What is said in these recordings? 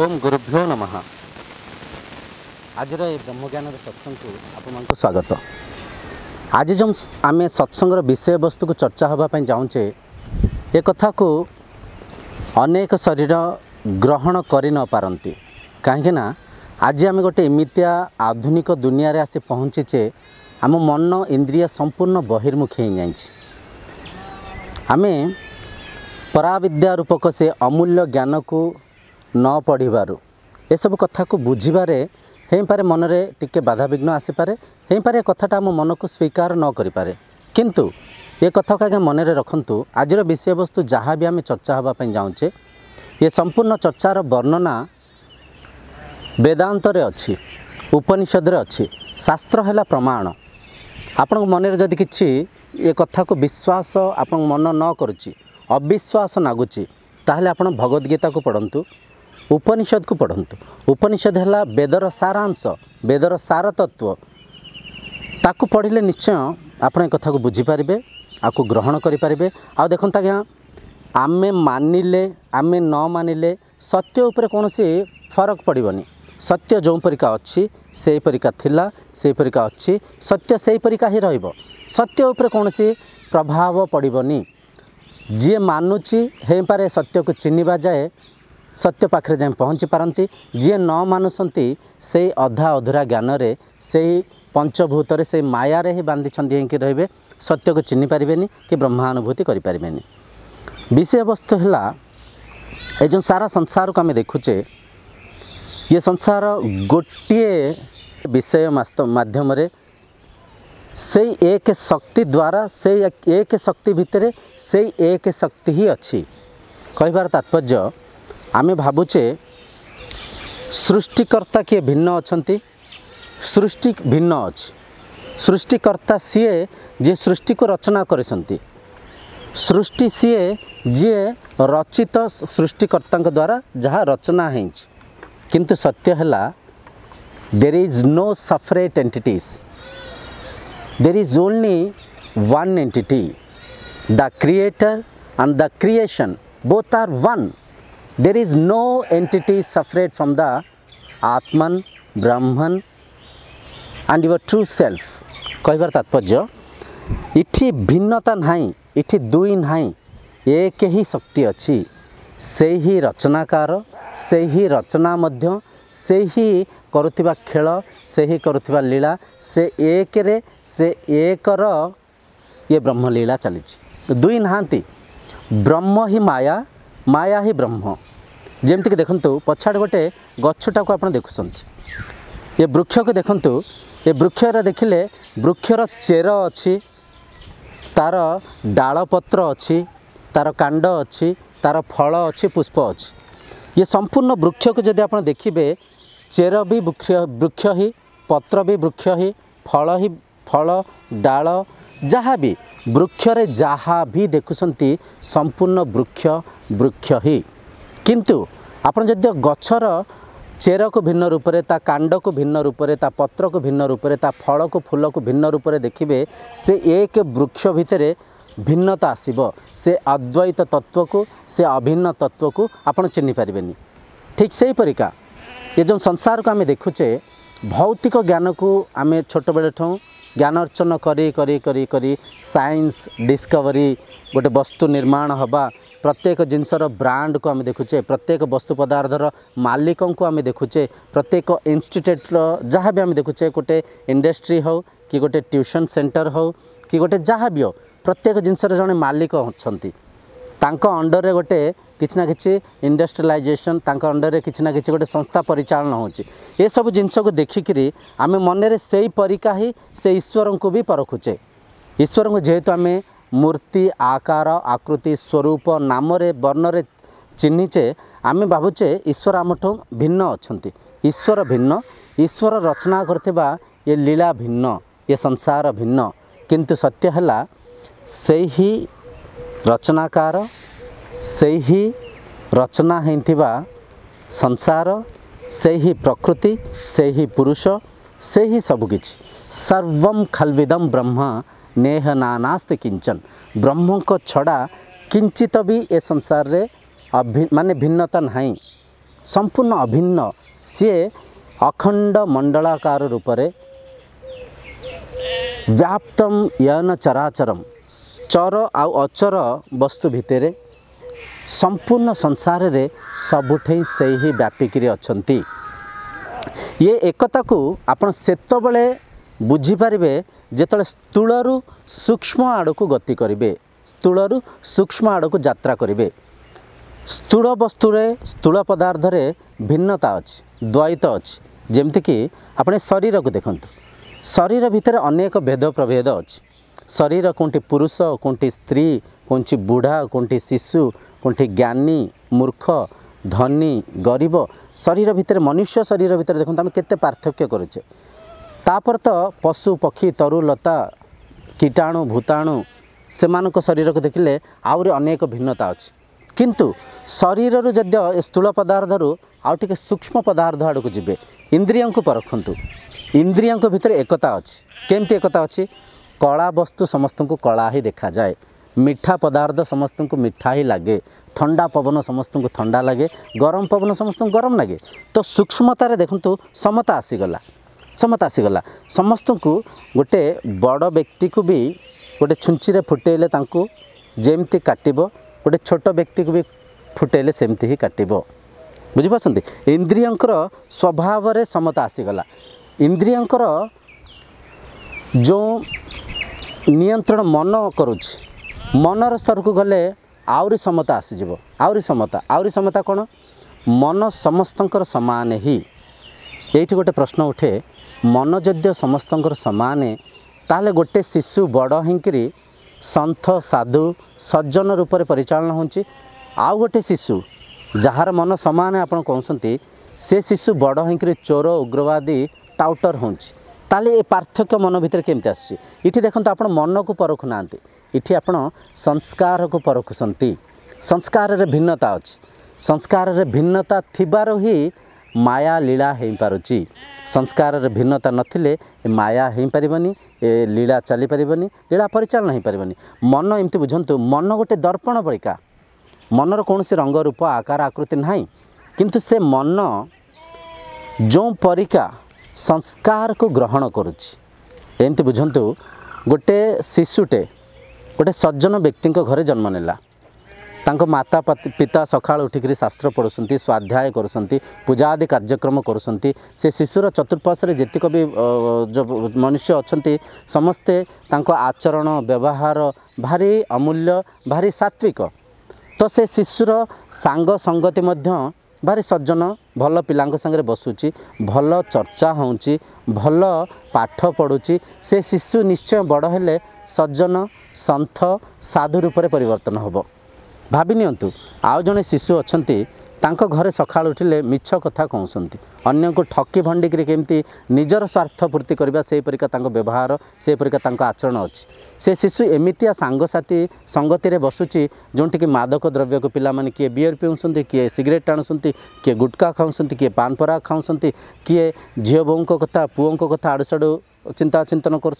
ଓମ୍ ଗୁରୁଭ୍ୟୋ ନମଃ ଆଜିର ଏ ବ୍ରହ୍ମଜ୍ଞାନର ସତ୍ସଙ୍ଗକୁ ଆପଣମାନଙ୍କୁ ସ୍ୱାଗତ ଆଜି ଯେଉଁ ଆମେ ସତ୍ସଙ୍ଗର ବିଷୟବସ୍ତୁକୁ ଚର୍ଚ୍ଚା ହେବା ପାଇଁ ଯାଉଁଛେ ଏ କଥାକୁ ଅନେକ ଶରୀର ଗ୍ରହଣ କରିନପାରନ୍ତି କାହିଁକିନା ଆଜି ଆମେ ଗୋଟେ ଏମିତିଆ ଆଧୁନିକ ଦୁନିଆରେ ଆସି ପହଞ୍ଚିଛେ ଆମ ମନ ଇନ୍ଦ୍ରିୟ ସମ୍ପୂର୍ଣ୍ଣ ବହିର୍ମୁଖୀ ହେଇଯାଇଛି ଆମେ ପରାବିଦ୍ୟା ରୂପକ ସେ ଅମୂଲ୍ୟ ଜ୍ଞାନକୁ ନ ପଢ଼ିବାରୁ ଏସବୁ କଥାକୁ ବୁଝିବାରେ ହେଇପାରେ ମନରେ ଟିକିଏ ବାଧାବିଘ୍ନ ଆସିପାରେ ହେଇପାରେ ଏ କଥାଟା ଆମ ମନକୁ ସ୍ୱୀକାର ନ କରିପାରେ କିନ୍ତୁ ଏ କଥାକୁ ଆଜ୍ଞା ମନରେ ରଖନ୍ତୁ ଆଜିର ବିଷୟବସ୍ତୁ ଯାହା ବି ଆମେ ଚର୍ଚ୍ଚା ହେବା ପାଇଁ ଯାଉଛେ ଏ ସମ୍ପୂର୍ଣ୍ଣ ଚର୍ଚ୍ଚାର ବର୍ଣ୍ଣନା ବେଦାନ୍ତରେ ଅଛି ଉପନିଷଦରେ ଅଛି ଶାସ୍ତ୍ର ହେଲା ପ୍ରମାଣ ଆପଣଙ୍କ ମନରେ ଯଦି କିଛି ଏ କଥାକୁ ବିଶ୍ୱାସ ଆପଣଙ୍କ ମନ ନ କରୁଛି ଅବିଶ୍ୱାସ ନାଗୁଛି ତାହେଲେ ଆପଣ ଭଗବତ ଗୀତାକୁ ପଢ଼ନ୍ତୁ ଉପନିଷଦକୁ ପଢ଼ନ୍ତୁ ଉପନିଷଦ ହେଲା ବେଦର ସାରାଂଶ ବେଦର ସାର ତତ୍ତ୍ୱ ତାକୁ ପଢ଼ିଲେ ନିଶ୍ଚୟ ଆପଣ ଏ କଥାକୁ ବୁଝିପାରିବେ ଆକୁ ଗ୍ରହଣ କରିପାରିବେ ଆଉ ଦେଖନ୍ତୁ ଆଜ୍ଞା ଆମେ ମାନିଲେ ଆମେ ନ ମାନିଲେ ସତ୍ୟ ଉପରେ କୌଣସି ଫରକ ପଡ଼ିବନି ସତ୍ୟ ଯେଉଁ ପରିକା ଅଛି ସେହି ପରିକା ଥିଲା ସେହି ପରିକା ଅଛି ସତ୍ୟ ସେହି ପରିକା ହିଁ ରହିବ ସତ୍ୟ ଉପରେ କୌଣସି ପ୍ରଭାବ ପଡ଼ିବନି ଯିଏ ମାନୁଛି ହେଇପାରେ ସତ୍ୟକୁ ଚିହ୍ନିବା ଯାଏ ସତ୍ୟ ପାଖରେ ଯାଇ ପହଞ୍ଚି ପାରନ୍ତି ଯିଏ ନ ମାନୁଛନ୍ତି ସେଇ ଅଧା ଅଧୁରା ଜ୍ଞାନରେ ସେଇ ପଞ୍ଚଭୂତରେ ସେଇ ମାୟାରେ ହିଁ ବାନ୍ଧିଛନ୍ତି ହେଇକି ରହିବେ ସତ୍ୟକୁ ଚିହ୍ନି ପାରିବେନି କି ବ୍ରହ୍ମାନୁଭୂତି କରିପାରିବେନି ବିଷୟବସ୍ତୁ ହେଲା ଏ ଯେଉଁ ସାରା ସଂସାରକୁ ଆମେ ଦେଖୁଛେ ଇଏ ସଂସାର ଗୋଟିଏ ବିଷୟ ମାଧ୍ୟମରେ ସେଇ ଏକ ଶକ୍ତି ଦ୍ୱାରା ସେଇ ଏକ ଶକ୍ତି ଭିତରେ ସେଇ ଏକ ଶକ୍ତି ହିଁ ଅଛି କହିବାର ତାତ୍ପର୍ଯ୍ୟ ଆମେ ଭାବୁଛେ ସୃଷ୍ଟିକର୍ତ୍ତା କିଏ ଭିନ୍ନ ଅଛନ୍ତି ସୃଷ୍ଟି ଭିନ୍ନ ଅଛି ସୃଷ୍ଟିକର୍ତ୍ତା ସିଏ ଯିଏ ସୃଷ୍ଟିକୁ ରଚନା କରିଛନ୍ତି ସୃଷ୍ଟି ସିଏ ଯିଏ ରଚିତ ସୃଷ୍ଟିକର୍ତ୍ତାଙ୍କ ଦ୍ୱାରା ଯାହା ରଚନା ହେଇଛି କିନ୍ତୁ ସତ୍ୟ ହେଲା there is no separate entities there is only one entity the creator and the creation both are one there is no entity separate from the Atman, Brahman and your true self. କହିବାର ତାତ୍ପର୍ଯ୍ୟ ଏଠି ଭିନ୍ନତା ନାହିଁ ଏଠି ଦୁଇ ନାହିଁ ଏକ ହିଁ ଶକ୍ତି ଅଛି ସେହି ରଚନାକାର ସେହି ରଚନା ମଧ୍ୟ ସେହି କରୁଥିବା ଖେଳ ସେହି କରୁଥିବା ଲୀଳା ସେ ଏକରେ ସେ ଏକର ଇଏ ବ୍ରହ୍ମଲୀଳା ଚାଲିଛି ଦୁଇ ନାହାନ୍ତି ବ୍ରହ୍ମ ହିଁ ମାୟା ମାୟା ହିଁ ବ୍ରହ୍ମ ଯେମିତିକି ଦେଖନ୍ତୁ ପଛଆଡ଼େ ଗୋଟେ ଗଛଟାକୁ ଆପଣ ଦେଖୁଛନ୍ତି ଏ ବୃକ୍ଷକୁ ଦେଖନ୍ତୁ ଏ ବୃକ୍ଷରେ ଦେଖିଲେ ବୃକ୍ଷର ଚେର ଅଛି ତା'ର ଡାଳପତ୍ର ଅଛି ତା'ର କାଣ୍ଡ ଅଛି ତା'ର ଫଳ ଅଛି ପୁଷ୍ପ ଅଛି ଇଏ ସମ୍ପୂର୍ଣ୍ଣ ବୃକ୍ଷକୁ ଯଦି ଆପଣ ଦେଖିବେ ଚେର ବି ବୃକ୍ଷ ହିଁ ପତ୍ର ବି ବୃକ୍ଷ ହିଁ ଫଳ ହିଁ ଫଳ ଡାଳ ଯାହା ବି ବୃକ୍ଷରେ ଯାହା ବି ଦେଖୁଛନ୍ତି ସମ୍ପୂର୍ଣ୍ଣ ବୃକ୍ଷ ବୃକ୍ଷ ହିଁ କିନ୍ତୁ ଆପଣ ଯଦି ଗଛର ଚେରକୁ ଭିନ୍ନ ରୂପରେ ତା କାଣ୍ଡକୁ ଭିନ୍ନ ରୂପରେ ତା ପତ୍ରକୁ ଭିନ୍ନ ରୂପରେ ତା ଫଳକୁ ଫୁଲକୁ ଭିନ୍ନ ରୂପରେ ଦେଖିବେ ସେ ଏକ ବୃକ୍ଷ ଭିତରେ ଭିନ୍ନତା ଆସିବ ସେ ଅଦ୍ୱୈତ ତତ୍ତ୍ୱକୁ ସେ ଅଭିନ୍ନ ତତ୍ତ୍ୱକୁ ଆପଣ ଚିହ୍ନିପାରିବେନି ଠିକ୍ ସେହିପରିକା ଏ ଯେଉଁ ସଂସାରକୁ ଆମେ ଦେଖୁଛେ ଭୌତିକ ଜ୍ଞାନକୁ ଆମେ ଛୋଟବେଳେ ଠୁଁ ଜ୍ଞାନ ଅର୍ଜନ କରି କରି କରି କରି ସାଇନ୍ସ ଡିସ୍କଭରି ଗୋଟେ ବସ୍ତୁ ନିର୍ମାଣ ହେବା ପ୍ରତ୍ୟେକ ଜିନିଷର ବ୍ରାଣ୍ଡକୁ ଆମେ ଦେଖୁଛେ ପ୍ରତ୍ୟେକ ବସ୍ତୁ ପଦାର୍ଥର ମାଲିକଙ୍କୁ ଆମେ ଦେଖୁଛେ ପ୍ରତ୍ୟେକ ଇନଷ୍ଟିଟ୍ୟୁଟ୍ର ଯାହା ବି ଆମେ ଦେଖୁଛେ ଗୋଟେ ଇଣ୍ଡଷ୍ଟ୍ରି ହେଉ କି ଗୋଟେ ଟିଉସନ୍ ସେଣ୍ଟର ହେଉ କି ଗୋଟେ ଯାହା ବି ହେଉ ପ୍ରତ୍ୟେକ ଜିନିଷର ଜଣେ ମାଲିକ ଅଛନ୍ତି ତାଙ୍କ ଅଣ୍ଡର୍ରେ ଗୋଟେ କିଛି ନା କିଛି ଇଣ୍ଡଷ୍ଟ୍ରିଆଲାଇଜେସନ୍ ତାଙ୍କ ଅଣ୍ଡରରେ କିଛି ନା କିଛି ଗୋଟେ ସଂସ୍ଥା ପରିଚାଳନା ହେଉଛି ଏସବୁ ଜିନିଷକୁ ଦେଖିକରି ଆମେ ମନରେ ସେଇ ପରିକା ହିଁ ସେ ଈଶ୍ୱରଙ୍କୁ ବି ପରଖୁଛେ ଈଶ୍ୱରଙ୍କୁ ଯେହେତୁ ଆମେ ମୂର୍ତ୍ତି ଆକାର ଆକୃତି ସ୍ୱରୂପ ନାମରେ ବର୍ଣ୍ଣରେ ଚିହ୍ନିଛେ ଆମେ ଭାବୁଛେ ଈଶ୍ୱର ଆମଠୁ ଭିନ୍ନ ଅଛନ୍ତି ଈଶ୍ୱର ଭିନ୍ନ ଈଶ୍ୱର ରଚନା କରିଥିବା ଏ ଲୀଳା ଭିନ୍ନ ଏ ସଂସାର ଭିନ୍ନ କିନ୍ତୁ ସତ୍ୟ ହେଲା ସେହି ରଚନାକାର ସେହି ରଚନା ହୋଇଥିବା ସଂସାର ସେହି ପ୍ରକୃତି ସେହି ପୁରୁଷ ସେହି ସବୁକିଛି ସର୍ବମ୍ ଖାଲ୍ବିଦମ୍ ବ୍ରହ୍ମ ନେହ ନାନାସ୍ତି କିଞ୍ଚନ ବ୍ରହ୍ମଙ୍କ ଛଡ଼ା କିଞ୍ଚିତ ବି ଏ ସଂସାରରେ ମାନେ ଭିନ୍ନତା ନାହିଁ ସମ୍ପୂର୍ଣ୍ଣ ଅଭିନ୍ନ ସିଏ ଅଖଣ୍ଡ ମଣ୍ଡଳାକାର ରୂପରେ ବ୍ୟାପ୍ତମ୍ ୟନ ଚରାଚରମ୍ ଚର ଆଉ ଅଚର ବସ୍ତୁ ଭିତରେ ସମ୍ପୂର୍ଣ୍ଣ ସଂସାରରେ ସବୁଠେଇ ସେଇ ହିଁ ବ୍ୟାପିକିରି ଅଛନ୍ତି ଇଏ ଏକତାକୁ ଆପଣ ସେତେବେଳେ ବୁଝିପାରିବେ ଯେତେବେଳେ ସ୍ଥୂଳରୁ ସୂକ୍ଷ୍ମ ଆଡ଼କୁ ଗତି କରିବେ ସ୍ଥୂଳରୁ ସୂକ୍ଷ୍ମ ଆଡ଼କୁ ଯାତ୍ରା କରିବେ ସ୍ଥୂଳ ବସ୍ତୁରେ ସ୍ଥୂଳ ପଦାର୍ଥରେ ଭିନ୍ନତା ଅଛି ଦ୍ୱୈତ ଅଛି ଯେମିତିକି ଆପଣ ଶରୀରକୁ ଦେଖନ୍ତୁ ଶରୀର ଭିତରେ ଅନେକ ଭେଦ ପ୍ରଭେଦ ଅଛି ଶରୀର କେଉଁଠି ପୁରୁଷ କେଉଁଠି ସ୍ତ୍ରୀ କୌଣସି ବୁଢ଼ା କୌଣସି ଶିଶୁ କୌଣସି ଜ୍ଞାନୀ ମୂର୍ଖ ଧନୀ ଗରିବ ଶରୀର ଭିତରେ ମନୁଷ୍ୟ ଶରୀର ଭିତରେ ଦେଖନ୍ତୁ ଆମେ କେତେ ପାର୍ଥକ୍ୟ କରୁଛେ ତାପରେ ତ ପଶୁ ପକ୍ଷୀ ତରୁଲତା କୀଟାଣୁ ଭୂତାଣୁ ସେମାନଙ୍କ ଶରୀରକୁ ଦେଖିଲେ ଆହୁରି ଅନେକ ଭିନ୍ନତା ଅଛି କିନ୍ତୁ ଶରୀରରୁ ଯଦିଓ ଏ ସ୍ଥୂଳ ପଦାର୍ଥରୁ ଆଉ ଟିକିଏ ସୂକ୍ଷ୍ମ ପଦାର୍ଥ ଆଡ଼କୁ ଯିବେ ଇନ୍ଦ୍ରିୟଙ୍କୁ ପରଖନ୍ତୁ ଇନ୍ଦ୍ରିୟଙ୍କ ଭିତରେ ଏକତା ଅଛି କେମିତି ଏକତା ଅଛି କଳା ବସ୍ତୁ ସମସ୍ତଙ୍କୁ କଳା ହିଁ ଦେଖାଯାଏ ମିଠା ପଦାର୍ଥ ସମସ୍ତଙ୍କୁ ମିଠା ହିଁ ଲାଗେ ଥଣ୍ଡା ପବନ ସମସ୍ତଙ୍କୁ ଥଣ୍ଡା ଲାଗେ ଗରମ ପବନ ସମସ୍ତଙ୍କୁ ଗରମ ଲାଗେ ତ ସୂକ୍ଷ୍ମତାରେ ଦେଖନ୍ତୁ ସମତା ଆସିଗଲା ସମତା ଆସିଗଲା ସମସ୍ତଙ୍କୁ ଗୋଟେ ବଡ଼ ବ୍ୟକ୍ତିକୁ ବି ଗୋଟେ ଛୁଞ୍ଚିରେ ଫୁଟେଇଲେ ତାଙ୍କୁ ଯେମିତି କାଟିବ ଗୋଟେ ଛୋଟ ବ୍ୟକ୍ତିକୁ ବି ଫୁଟେଇଲେ ସେମିତି ହିଁ କାଟିବ ବୁଝିପାରୁଛନ୍ତି ଇନ୍ଦ୍ରିୟଙ୍କର ସ୍ୱଭାବରେ ସମତା ଆସିଗଲା ଇନ୍ଦ୍ରିୟଙ୍କର ଯେଉଁ ନିୟନ୍ତ୍ରଣ ମନ କରୁଛି ମନର ସ୍ତରକୁ ଗଲେ ଆହୁରି ସମତା ଆସିଯିବ ଆହୁରି ସମତା ଆହୁରି ସମତା କ'ଣ ମନ ସମସ୍ତଙ୍କର ସମାନ ହିଁ ଏଇଠି ଗୋଟେ ପ୍ରଶ୍ନ ଉଠେ ମନ ଯଦିଓ ସମସ୍ତଙ୍କର ସମାନ ତାହେଲେ ଗୋଟେ ଶିଶୁ ବଡ଼ ହେଇକିରି ସନ୍ଥ ସାଧୁ ସଜ୍ଜନ ରୂପରେ ପରିଚାଳନା ହେଉଛି ଆଉ ଗୋଟେ ଶିଶୁ ଯାହାର ମନ ସମାନ ଆପଣ କହୁଛନ୍ତି ସେ ଶିଶୁ ବଡ଼ ହେଇକିରି ଚୋର ଉଗ୍ରବାଦୀ ଟାଉଟର ହେଉଛି ତାହେଲେ ଏ ପାର୍ଥକ୍ୟ ମନ ଭିତରେ କେମିତି ଆସୁଛି ଏଠି ଦେଖନ୍ତୁ ଆପଣ ମନକୁ ପରଖୁନାହାନ୍ତି ଏଠି ଆପଣ ସଂସ୍କାରକୁ ପରଖୁଛନ୍ତି ସଂସ୍କାରରେ ଭିନ୍ନତା ଅଛି ସଂସ୍କାରରେ ଭିନ୍ନତା ଥିବାରୁ ହିଁ ମାୟା ଲୀଳା ହୋଇପାରୁଛି ସଂସ୍କାରରେ ଭିନ୍ନତା ନଥିଲେ ଏ ମାୟା ହୋଇପାରିବନି ଏ ଲୀଳା ଚାଲିପାରିବନି ଲୀଳା ପରିଚାଳନା ହୋଇପାରିବନି ମନ ଏମିତି ବୁଝନ୍ତୁ ମନ ଗୋଟେ ଦର୍ପଣ ବଳିକା ମନର କୌଣସି ରଙ୍ଗ ରୂପ ଆକାର ଆକୃତି ନାହିଁ କିନ୍ତୁ ସେ ମନ ଯେଉଁ ପରିକା ସଂସ୍କାରକୁ ଗ୍ରହଣ କରୁଛି ଏମିତି ବୁଝନ୍ତୁ ଗୋଟେ ଶିଶୁଟେ ଗୋଟେ ସଜ୍ଜନ ବ୍ୟକ୍ତିଙ୍କ ଘରେ ଜନ୍ମ ନେଲା ତାଙ୍କ ମାତା ପିତା ସକାଳୁ ଉଠିକରି ଶାସ୍ତ୍ର ପଢ଼ୁଛନ୍ତି ସ୍ୱାଧ୍ୟାୟ କରୁଛନ୍ତି ପୂଜା ଆଦି କାର୍ଯ୍ୟକ୍ରମ କରୁଛନ୍ତି ସେ ଶିଶୁର ଚତୁର୍ପାଶ୍ୱରେ ଯେତିକ ବି ମନୁଷ୍ୟ ଅଛନ୍ତି ସମସ୍ତେ ତାଙ୍କ ଆଚରଣ ବ୍ୟବହାର ଭାରି ଅମୂଲ୍ୟ ଭାରି ସାତ୍ୱିକ ତ ସେ ଶିଶୁର ସାଙ୍ଗ ସଙ୍ଗତି ମଧ୍ୟ ଭାରି ସଜ୍ଜନ ଭଲ ପିଲାଙ୍କ ସାଙ୍ଗରେ ବସୁଛି ଭଲ ଚର୍ଚ୍ଚା ହେଉଛି ଭଲ ପାଠ ପଢ଼ୁଛି ସେ ଶିଶୁ ନିଶ୍ଚୟ ବଡ଼ ହେଲେ ସଜ୍ଜନ ସନ୍ଥ ସାଧୁ ରୂପରେ ପରିବର୍ତ୍ତନ ହେବ ଭାବିନିଅନ୍ତୁ ଆଉ ଜଣେ ଶିଶୁ ଅଛନ୍ତି ତାଙ୍କ ଘରେ ସକାଳୁ ଉଠିଲେ ମିଛ କଥା କହୁଛନ୍ତି अन्यको ठकि भण्डिक निजर स्वार्थ पूर्ति व्यवहारिक आचरण से शिशु एमिति साङ्गसाथी सङ्गतिर बसुन्छ जोटिक मादक द्रव्यको पिने कि पिउ पिउँदै कि सिगरेट टाढु किए गुटका खाउपरा खाउँछन् किए झिउ बोको कथा पू आडुडु चिन्ता चिन्तन गर्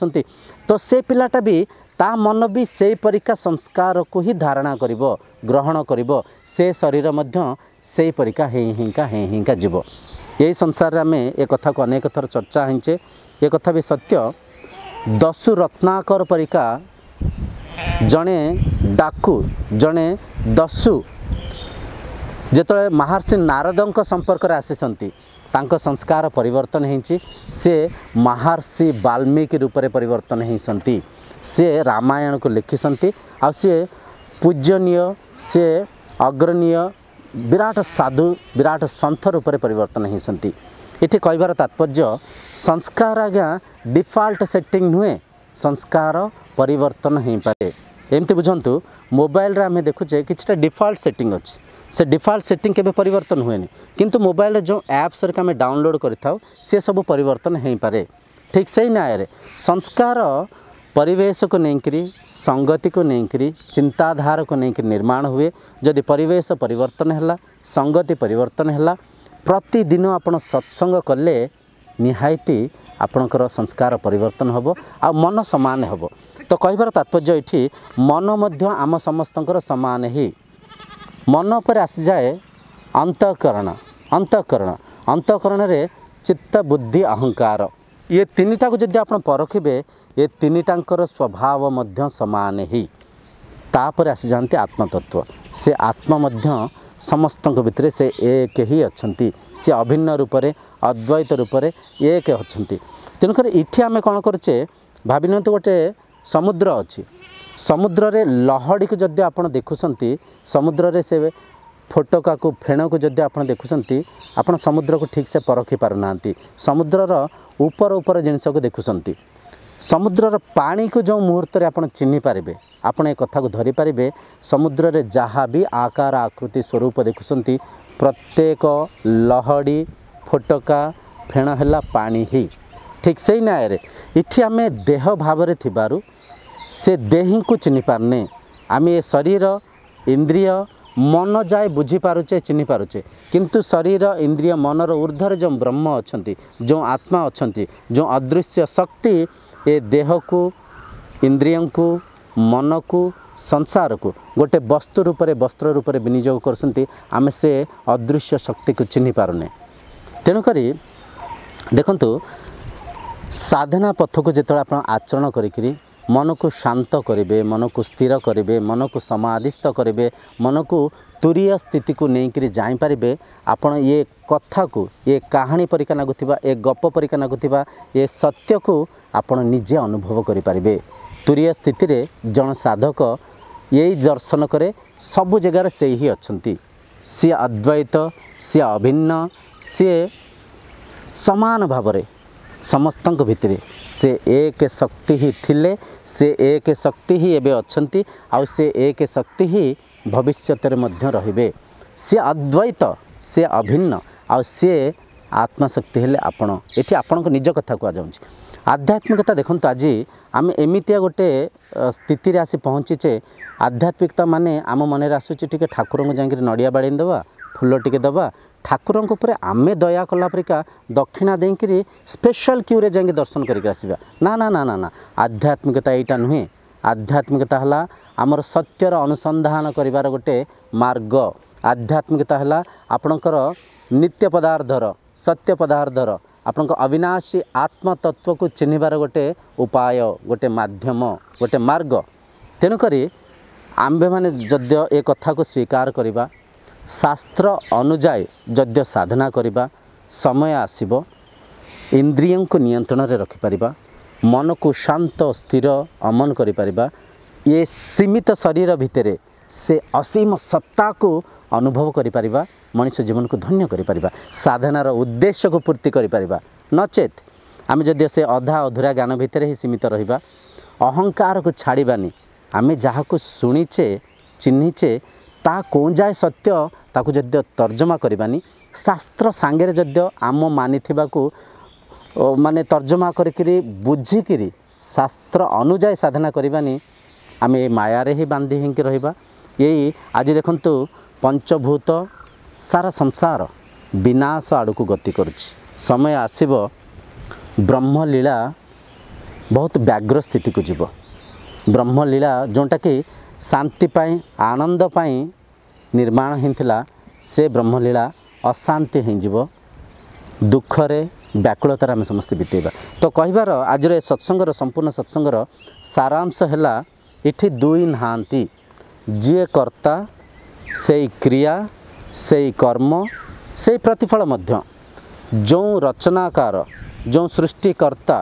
पिटाबि त मनबि सहीपरिक संस्कारको हिँ धारणा ग्रहण कि से शरीर सहीपरिक हिंका हिङ्का है हिङ्का संसार ए संसारले आमे एचाहे यथात्य दशु रत्नाकर परिक जन डाकू जे दशु जु महर्षि नारदको सम्पर्क आसिसकार परिवर्तन है सि महर्षि वाल्मीकी रूपले परिवर्तन हैसिस रामको लेखिसके आउ सि पूजनीय से अग्रणीय ବିରାଟ ସାଧୁ ବିରାଟ ସନ୍ଥ ରୂପରେ ପରିବର୍ତ୍ତନ ହୋଇଛନ୍ତି ଏଠି କହିବାର ତାତ୍ପର୍ଯ୍ୟ ସଂସ୍କାର ଆଜ୍ଞା ଡିଫଲ୍ଟ ସେଟିଂ ନୁହେଁ ସଂସ୍କାର ପରିବର୍ତ୍ତନ ହୋଇପାରେ ଏମିତି ବୁଝନ୍ତୁ ମୋବାଇଲରେ ଆମେ ଦେଖୁଛେ କିଛିଟା ଡିଫଲ୍ଟ ସେଟିଂ ଅଛି ସେ ଡିଫଲ୍ଟ ସେଟିଂ କେବେ ପରିବର୍ତ୍ତନ ହୁଏନି କିନ୍ତୁ ମୋବାଇଲରେ ଯେଉଁ ଆପ୍ସ ହେରିକା ଆମେ ଡାଉନଲୋଡ଼ କରିଥାଉ ସିଏ ସବୁ ପରିବର୍ତ୍ତନ ହୋଇପାରେ ଠିକ୍ ସେଇ ନ୍ୟାୟରେ ସଂସ୍କାର ପରିବେଶକୁ ନେଇକରି ସଙ୍ଗତିକୁ ନେଇକରି ଚିନ୍ତାଧାରକୁ ନେଇକରି ନିର୍ମାଣ ହୁଏ ଯଦି ପରିବେଶ ପରିବର୍ତ୍ତନ ହେଲା ସଙ୍ଗତି ପରିବର୍ତ୍ତନ ହେଲା ପ୍ରତିଦିନ ଆପଣ ସତ୍ସଙ୍ଗ କଲେ ନିହାତି ଆପଣଙ୍କର ସଂସ୍କାର ପରିବର୍ତ୍ତନ ହେବ ଆଉ ମନ ସମାନ ହେବ ତ କହିବାର ତାତ୍ପର୍ଯ୍ୟ ଏଠି ମନ ମଧ୍ୟ ଆମ ସମସ୍ତଙ୍କର ସମାନ ହିଁ ମନ ଉପରେ ଆସିଯାଏ ଅନ୍ତଃକରଣ ଅନ୍ତଃକରଣ ଅନ୍ତଃକରଣରେ ଚିତ୍ତ ବୁଦ୍ଧି ଅହଙ୍କାର ଏ ତିନିଟାକୁ ଯଦି ଆପଣ ପରଖିବେ ଏ ତିନିଟାଙ୍କର ସ୍ୱଭାବ ମଧ୍ୟ ସମାନ ହିଁ ତାପରେ ଆସିଯାଆନ୍ତି ଆତ୍ମତତ୍ଵ ସେ ଆତ୍ମା ମଧ୍ୟ ସମସ୍ତଙ୍କ ଭିତରେ ସେ ଏକ ହିଁ ଅଛନ୍ତି ସେ ଅଭିନ୍ନ ରୂପରେ ଅଦ୍ୱୈତ ରୂପରେ ଏକ ଅଛନ୍ତି ତେଣୁକରି ଏଠି ଆମେ କ'ଣ କରୁଛେ ଭାବିନିଅନ୍ତୁ ଗୋଟେ ସମୁଦ୍ର ଅଛି ସମୁଦ୍ରରେ ଲହଡ଼ିକୁ ଯଦି ଆପଣ ଦେଖୁଛନ୍ତି ସମୁଦ୍ରରେ ସେ ଫୋଟକାକୁ ଫେଣକୁ ଯଦି ଆପଣ ଦେଖୁଛନ୍ତି ଆପଣ ସମୁଦ୍ରକୁ ଠିକ୍ସେ ପରଖି ପାରୁନାହାନ୍ତି ସମୁଦ୍ରର ଉପର ଉପର ଜିନିଷକୁ ଦେଖୁଛନ୍ତି ସମୁଦ୍ରର ପାଣିକୁ ଯେଉଁ ମୁହୂର୍ତ୍ତରେ ଆପଣ ଚିହ୍ନିପାରିବେ ଆପଣ ଏ କଥାକୁ ଧରିପାରିବେ ସମୁଦ୍ରରେ ଯାହା ବି ଆକାର ଆକୃତି ସ୍ୱରୂପ ଦେଖୁଛନ୍ତି ପ୍ରତ୍ୟେକ ଲହଡ଼ି ଫୋଟକା ଫେଣ ହେଲା ପାଣି ହିଁ ଠିକ୍ ସେଇ ନ୍ୟାୟରେ ଏଠି ଆମେ ଦେହ ଭାବରେ ଥିବାରୁ ସେ ଦେହିଙ୍କୁ ଚିହ୍ନିପାରୁନେ ଆମେ ଏ ଶରୀର ଇନ୍ଦ୍ରିୟ ମନ যায় ବୁଝିପାରୁଛେ ଚିହ୍ନିପାରୁଛେ କିନ୍ତୁ ଶରୀର ଇନ୍ଦ୍ରିୟ ମନର ଉର୍ଦ୍ଧ୍ୱରେ ଯେଉଁ ବ୍ରହ୍ମ ଅଛନ୍ତି ଯେଉଁ ଆତ୍ମା ଅଛନ୍ତି ଯେଉଁ ଅଦୃଶ୍ୟ ଶକ୍ତି ଏ ଦେହକୁ ଇନ୍ଦ୍ରିୟଙ୍କୁ ମନକୁ ସଂସାରକୁ ଗୋଟେ ବସ୍ତୁ ରୂପରେ ବସ୍ତ୍ର ରୂପରେ ବିନିଯୋଗ କରୁଛନ୍ତି ଆମେ ସେ ଅଦୃଶ୍ୟ ଶକ୍ତିକୁ ଚିହ୍ନିପାରୁନେ ତେଣୁକରି ଦେଖନ୍ତୁ ସାଧନା ପଥକୁ ଯେତେବେଳେ ଆପଣ ଆଚରଣ କରିକିରି ମନକୁ ଶାନ୍ତ କରିବେ ମନକୁ ସ୍ଥିର କରିବେ ମନକୁ ସମାଧିସ୍ଥ କରିବେ ମନକୁ ତୁରୀୟ ସ୍ଥିତିକୁ ନେଇକରି ଯାଇପାରିବେ ଆପଣ ଏ କଥାକୁ ଏ କାହାଣୀ ପରିକା ନାଗୁଥିବା ଏ ଗପ ପରିକା ନାଗୁଥିବା ଏ ସତ୍ୟକୁ ଆପଣ ନିଜେ ଅନୁଭବ କରିପାରିବେ ତୁରୀୟ ସ୍ଥିତିରେ ଜଣେ ସାଧକ ଏଇ ଦର୍ଶନ କରେ ସବୁ ଜାଗାରେ ସେ ହିଁ ଅଛନ୍ତି ସିଏ ଅଦ୍ୱୈତ ସିଏ ଅଭିନ୍ନ ସିଏ ସମାନ ଭାବରେ समस्त भिति से एक शक्ति एक शक्ति हि एउ से एक शक्ति हि भविष्यत रे सि अद्वैत सि अभिन्न आउ सि आत्मा शक्ति हो आपना आपणको निज कथा कहाँ चाहिँ आध्यात्मिकता देखि एमितिया गए स्थिति आसि पहुँचिचे आध्यात्मिकता मैले आम मन आसु ठाकुर जाइक नडि बाडेन् दे फुल टिए दबा ଠାକୁରଙ୍କ ଉପରେ ଆମେ ଦୟା କଲା ପରିକା ଦକ୍ଷିଣା ଦେଇକିରି ସ୍ପେଶାଲ କ୍ୟୁରେ ଯାଇକି ଦର୍ଶନ କରିକି ଆସିବା ନା ନା ନା ନା ନା ଆଧ୍ୟାତ୍ମିକତା ଏଇଟା ନୁହେଁ ଆଧ୍ୟାତ୍ମିକତା ହେଲା ଆମର ସତ୍ୟର ଅନୁସନ୍ଧାନ କରିବାର ଗୋଟେ ମାର୍ଗ ଆଧ୍ୟାତ୍ମିକତା ହେଲା ଆପଣଙ୍କର ନିତ୍ୟ ପଦାର୍ଥର ସତ୍ୟ ପଦାର୍ଥର ଆପଣଙ୍କ ଅବିନାଶୀ ଆତ୍ମତତ୍ଵକୁ ଚିହ୍ନିବାର ଗୋଟେ ଉପାୟ ଗୋଟେ ମାଧ୍ୟମ ଗୋଟେ ମାର୍ଗ ତେଣୁକରି ଆମ୍ଭେମାନେ ଯଦିଓ ଏ କଥାକୁ ସ୍ୱୀକାର କରିବା ଶାସ୍ତ୍ର ଅନୁଯାୟୀ ଯଜ୍ଞ ସାଧନା କରିବା ସମୟ ଆସିବ ଇନ୍ଦ୍ରିୟଙ୍କୁ ନିୟନ୍ତ୍ରଣରେ ରଖିପାରିବା ମନକୁ ଶାନ୍ତ ସ୍ଥିର ଅମନ କରିପାରିବା ଏ ସୀମିତ ଶରୀର ଭିତରେ ସେ ଅସୀମ ସତ୍ତାକୁ ଅନୁଭବ କରିପାରିବା ମଣିଷ ଜୀବନକୁ ଧନ୍ୟ କରିପାରିବା ସାଧନାର ଉଦ୍ଦେଶ୍ୟକୁ ପୂର୍ତ୍ତି କରିପାରିବା ନଚେତ୍ ଆମେ ଯଦି ସେ ଅଧା ଅଧୁରା ଜ୍ଞାନ ଭିତରେ ହିଁ ସୀମିତ ରହିବା ଅହଙ୍କାରକୁ ଛାଡ଼ିବାନି ଆମେ ଯାହାକୁ ଶୁଣିଛେ ଚିହ୍ନିଛେ ତାହା କେଉଁ ଯାଏ ସତ୍ୟ ତାକୁ ଯଦିଓ ତର୍ଜମା କରିବାନି ଶାସ୍ତ୍ର ସାଙ୍ଗରେ ଯଦିଓ ଆମ ମାନିଥିବାକୁ ମାନେ ତର୍ଜମା କରିକିରି ବୁଝିକିରି ଶାସ୍ତ୍ର ଅନୁଯାୟୀ ସାଧନା କରିବାନି ଆମେ ଏ ମାୟାରେ ହିଁ ବାନ୍ଧି ହେଇକି ରହିବା ଏଇ ଆଜି ଦେଖନ୍ତୁ ପଞ୍ଚଭୂତ ସାରା ସଂସାର ବିନାଶ ଆଡ଼କୁ ଗତି କରୁଛି ସମୟ ଆସିବ ବ୍ରହ୍ମଲୀଳା ବହୁତ ବ୍ୟାଘ୍ର ସ୍ଥିତିକୁ ଯିବ ବ୍ରହ୍ମଲୀଳା ଯେଉଁଟାକି ଶାନ୍ତି ପାଇଁ ଆନନ୍ଦ ପାଇଁ ନିର୍ମାଣ ହୋଇଥିଲା ସେ ବ୍ରହ୍ମଲୀଳା ଅଶାନ୍ତି ହୋଇଯିବ ଦୁଃଖରେ ବ୍ୟାକୁଳତାରେ ଆମେ ସମସ୍ତେ ବିତେଇବା ତ କହିବାର ଆଜିର ଏ ସତ୍ସଙ୍ଗର ସମ୍ପୂର୍ଣ୍ଣ ସତ୍ସଙ୍ଗର ସାରାଂଶ ହେଲା ଏଠି ଦୁଇ ନାହାନ୍ତି ଯିଏ କର୍ତ୍ତା ସେଇ କ୍ରିୟା ସେଇ କର୍ମ ସେଇ ପ୍ରତିଫଳ ମଧ୍ୟ ଯେଉଁ ରଚନାକାର ଯେଉଁ ସୃଷ୍ଟିକର୍ତ୍ତା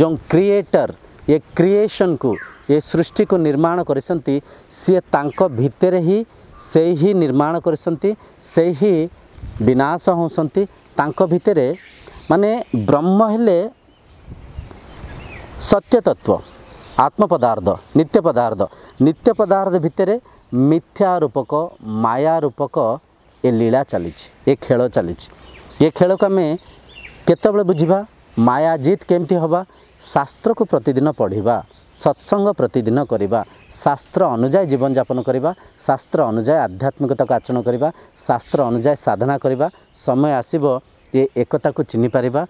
ଯେଉଁ କ୍ରିଏଟର୍ ଏ କ୍ରିଏସନ୍କୁ ଏ ସୃଷ୍ଟିକୁ ନିର୍ମାଣ କରିଛନ୍ତି ସିଏ ତାଙ୍କ ଭିତରେ ହିଁ ସେଇ ହିଁ ନିର୍ମାଣ କରିଛନ୍ତି ସେଇ ହିଁ ବିନାଶ ହେଉଛନ୍ତି ତାଙ୍କ ଭିତରେ ମାନେ ବ୍ରହ୍ମ ହେଲେ ସତ୍ୟତତ୍ଵ ଆତ୍ମପଦାର୍ଥ ନିତ୍ୟ ପଦାର୍ଥ ନିତ୍ୟ ପଦାର୍ଥ ଭିତରେ ମିଥ୍ୟା ରୂପକ ମାୟା ରୂପକ ଏ ଲୀଳା ଚାଲିଛି ଏ ଖେଳ ଚାଲିଛି ଏ ଖେଳକୁ ଆମେ କେତେବେଳେ ବୁଝିବା ମାୟା ଜିତ୍ କେମିତି ହେବା ଶାସ୍ତ୍ରକୁ ପ୍ରତିଦିନ ପଢ଼ିବା ସତ୍ସଙ୍ଗ ପ୍ରତିଦିନ କରିବା ଶାସ୍ତ୍ର ଅନୁଯାୟୀ ଜୀବନଯାପନ କରିବା ଶାସ୍ତ୍ର ଅନୁଯାୟୀ ଆଧ୍ୟାତ୍ମିକତାକୁ ଆଚରଣ କରିବା ଶାସ୍ତ୍ର ଅନୁଯାୟୀ ସାଧନା କରିବା ସମୟ ଆସିବ ଏ ଏକତାକୁ ଚିହ୍ନିପାରିବା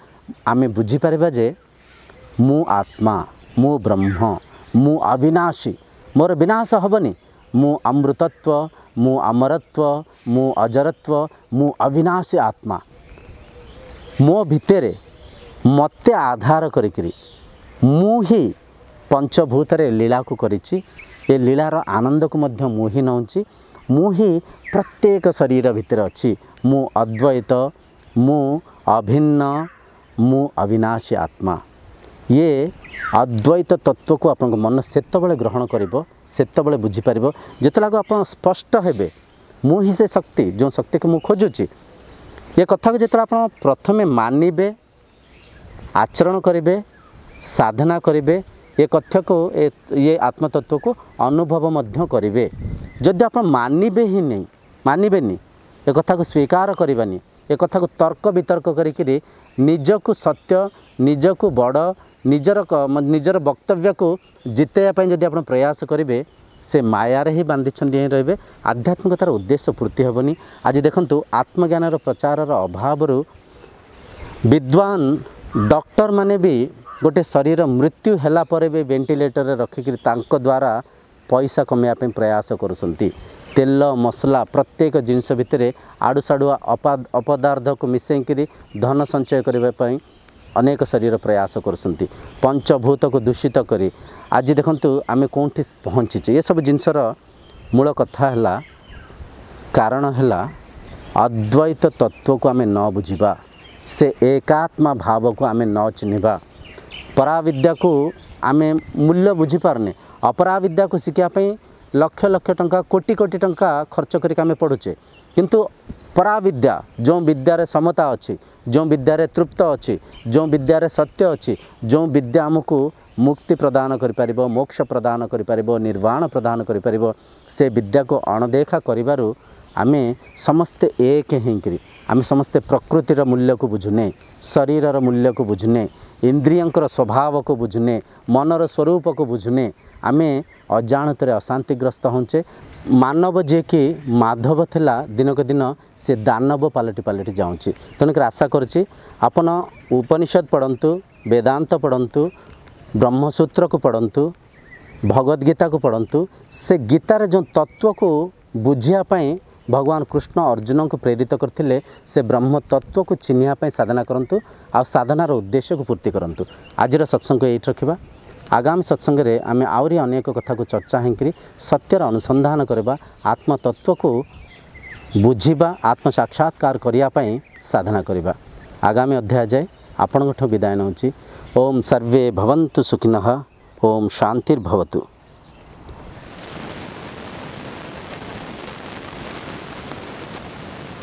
ଆମେ ବୁଝିପାରିବା ଯେ ମୁଁ ଆତ୍ମା ମୁଁ ବ୍ରହ୍ମ ମୁଁ ଅବିନାଶୀ ମୋର ବିନାଶ ହେବନି ମୁଁ ଅମୃତତ୍ଵ ମୁଁ ଅମରତ୍ଵ ମୁଁ ଅଜରତ୍ଵ ମୁଁ ଅବିନାଶୀ ଆତ୍ମା ମୋ ଭିତରେ ମୋତେ ଆଧାର କରିକିରି ମୁଁ ହିଁ ପଞ୍ଚଭୂତରେ ଲୀଳାକୁ କରିଛି ଏ ଲୀଳାର ଆନନ୍ଦକୁ ମଧ୍ୟ ମୁଁ ହିଁ ନେଉଛି ମୁଁ ହିଁ ପ୍ରତ୍ୟେକ ଶରୀର ଭିତରେ ଅଛି ମୁଁ ଅଦ୍ୱୈତ ମୁଁ ଅଭିନ୍ନ ମୁଁ ଅବିନାଶୀ ଆତ୍ମା ଇଏ ଅଦ୍ୱୈତ ତତ୍ତ୍ୱକୁ ଆପଣଙ୍କ ମନ ସେତେବେଳେ ଗ୍ରହଣ କରିବ ସେତେବେଳେ ବୁଝିପାରିବ ଯେତେବେଳେ ଆପଣ ସ୍ପଷ୍ଟ ହେବେ ମୁଁ ହିଁ ସେ ଶକ୍ତି ଯେଉଁ ଶକ୍ତିକୁ ମୁଁ ଖୋଜୁଛି ଏ କଥାକୁ ଯେତେବେଳେ ଆପଣ ପ୍ରଥମେ ମାନିବେ ଆଚରଣ କରିବେ ସାଧନା କରିବେ ଏ କଥ୍ୟକୁ ଏ ଇଏ ଆତ୍ମତତ୍ଵକୁ ଅନୁଭବ ମଧ୍ୟ କରିବେ ଯଦି ଆପଣ ମାନିବେ ହିଁ ନାହିଁ ମାନିବେନି ଏ କଥାକୁ ସ୍ୱୀକାର କରିବେନି ଏ କଥାକୁ ତର୍କ ବିତର୍କ କରିକିରି ନିଜକୁ ସତ୍ୟ ନିଜକୁ ବଡ଼ ନିଜର ନିଜର ବକ୍ତବ୍ୟକୁ ଜିତେଇବା ପାଇଁ ଯଦି ଆପଣ ପ୍ରୟାସ କରିବେ ସେ ମାୟାରେ ହିଁ ବାନ୍ଧିଛନ୍ତି ହିଁ ରହିବେ ଆଧ୍ୟାତ୍ମିକତାର ଉଦ୍ଦେଶ୍ୟ ପୂର୍ତ୍ତି ହେବନି ଆଜି ଦେଖନ୍ତୁ ଆତ୍ମଜ୍ଞାନର ପ୍ରଚାରର ଅଭାବରୁ ବିଦ୍ୱାନ ଡକ୍ଟରମାନେ ବି ଗୋଟେ ଶରୀର ମୃତ୍ୟୁ ହେଲା ପରେ ବି ଭେଣ୍ଟିଲେଟର୍ରେ ରଖିକିରି ତାଙ୍କ ଦ୍ୱାରା ପଇସା କମେଇବା ପାଇଁ ପ୍ରୟାସ କରୁଛନ୍ତି ତେଲ ମସଲା ପ୍ରତ୍ୟେକ ଜିନିଷ ଭିତରେ ଆଡ଼ୁସାଡ଼ୁଆ ଅପଦାର୍ଥକୁ ମିଶାଇକିରି ଧନ ସଞ୍ଚୟ କରିବା ପାଇଁ ଅନେକ ଶରୀର ପ୍ରୟାସ କରୁଛନ୍ତି ପଞ୍ଚଭୂତକୁ ଦୂଷିତ କରି ଆଜି ଦେଖନ୍ତୁ ଆମେ କେଉଁଠି ପହଞ୍ଚିଛେ ଏସବୁ ଜିନିଷର ମୂଳ କଥା ହେଲା କାରଣ ହେଲା ଅଦ୍ୱୈତ ତତ୍ତ୍ୱକୁ ଆମେ ନ ବୁଝିବା ସେ ଏକାତ୍ମା ଭାବକୁ ଆମେ ନ ଚିହ୍ନିବା ପରାବିଦ୍ୟାକୁ ଆମେ ମୂଲ୍ୟ ବୁଝିପାରୁନେ ଅପରାବିଦ୍ୟାକୁ ଶିଖିବା ପାଇଁ ଲକ୍ଷ ଲକ୍ଷ ଟଙ୍କା କୋଟି କୋଟି ଟଙ୍କା ଖର୍ଚ୍ଚ କରିକି ଆମେ ପଢ଼ୁଛେ କିନ୍ତୁ ପରାବିଦ୍ୟା ଯେଉଁ ବିଦ୍ୟାରେ ସମତା ଅଛି ଯେଉଁ ବିଦ୍ୟାରେ ତୃପ୍ତ ଅଛି ଯେଉଁ ବିଦ୍ୟାରେ ସତ୍ୟ ଅଛି ଯେଉଁ ବିଦ୍ୟା ଆମକୁ ମୁକ୍ତି ପ୍ରଦାନ କରିପାରିବ ମୋକ୍ଷ ପ୍ରଦାନ କରିପାରିବ ନିର୍ବାଣ ପ୍ରଦାନ କରିପାରିବ ସେ ବିଦ୍ୟାକୁ ଅଣଦେଖା କରିବାରୁ ଆମେ ସମସ୍ତେ ଏକ ହେଇକରି ଆମେ ସମସ୍ତେ ପ୍ରକୃତିର ମୂଲ୍ୟକୁ ବୁଝୁନେ ଶରୀରର ମୂଲ୍ୟକୁ ବୁଝୁନେ ଇନ୍ଦ୍ରିୟଙ୍କର ସ୍ୱଭାବକୁ ବୁଝୁନେ ମନର ସ୍ୱରୂପକୁ ବୁଝୁନେ ଆମେ ଅଜାଣତରେ ଅଶାନ୍ତିଗ୍ରସ୍ତ ହେଉଛେ ମାନବ ଯିଏକି ମାଧବ ଥିଲା ଦିନକୁ ଦିନ ସେ ଦାନବ ପାଲଟି ପାଲଟି ଯାଉଛି ତେଣୁକରି ଆଶା କରୁଛି ଆପଣ ଉପନିଷଦ ପଢ଼ନ୍ତୁ ବେଦାନ୍ତ ପଢ଼ନ୍ତୁ ବ୍ରହ୍ମସୂତ୍ରକୁ ପଢ଼ନ୍ତୁ ଭଗବତ ଗୀତାକୁ ପଢ଼ନ୍ତୁ ସେ ଗୀତାରେ ଯେଉଁ ତତ୍ତ୍ୱକୁ ବୁଝିବା ପାଇଁ ଭଗବାନ କୃଷ୍ଣ ଅର୍ଜୁନଙ୍କୁ ପ୍ରେରିତ କରିଥିଲେ ସେ ବ୍ରହ୍ମ ତତ୍ତ୍ୱକୁ ଚିହ୍ନିବା ପାଇଁ ସାଧନା କରନ୍ତୁ ଆଉ ସାଧନାର ଉଦ୍ଦେଶ୍ୟକୁ ପୂର୍ତ୍ତି କରନ୍ତୁ ଆଜିର ସତ୍ସଙ୍ଗ ଏଇଠି ରଖିବା ଆଗାମୀ ସତ୍ସଙ୍ଗରେ ଆମେ ଆହୁରି ଅନେକ କଥାକୁ ଚର୍ଚ୍ଚା ହେଇକରି ସତ୍ୟର ଅନୁସନ୍ଧାନ କରିବା ଆତ୍ମତତ୍ତ୍ୱକୁ ବୁଝିବା ଆତ୍ମ ସାକ୍ଷାତକାର କରିବା ପାଇଁ ସାଧନା କରିବା ଆଗାମୀ ଅଧ୍ୟାୟ ଯାଏ ଆପଣଙ୍କଠୁ ବିଦାୟ ନେଉଛି ଓମ୍ ସର୍ଭେ ଭବନ୍ତୁ ସୁଖିନଃ ଓମ୍ ଶାନ୍ତିର୍ଭବତୁ